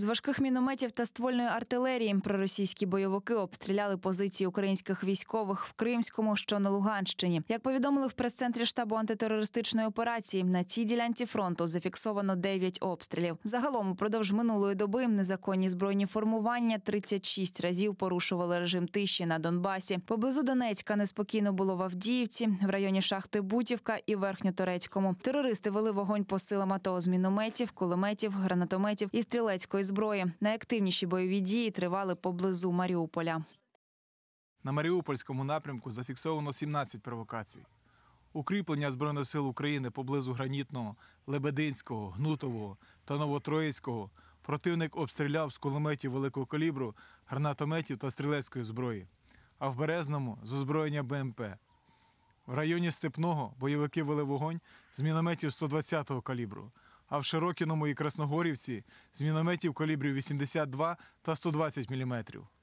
З важких мінометів та ствольної артилерії проросійські бойовики обстріляли позиції українських військових в Кримському, що на Луганщині. Як повідомили в прес-центрі штабу антитерористичної операції, на цій ділянці фронту зафіксовано 9 обстрілів. Загалом упродовж минулої доби незаконні збройні формування 36 разів порушували режим тиші на Донбасі. Поблизу Донецька неспокійно було в Авдіївці, в районі шахти Бутівка і Верхньоторецькому. Терористи вели вогонь по силам АТО з мінометів, кулеметів, гранатометів і стрілецької зброї. Найактивніші бойові дії тривали поблизу Маріуполя. На Маріупольському напрямку зафіксовано 17 провокацій. Укріплення Збройних сил України поблизу Гранітного, Лебединського, Гнутового та Новотроїцького противник обстріляв з кулеметів великого калібру, гранатометів та стрілецької зброї, а в Березному з озброєння БМП. В районі Степного бойовики вели вогонь з мінометів 120-го калібру а в Широкіному і Красногорівці з мінометів калібрів 82 та 120 міліметрів.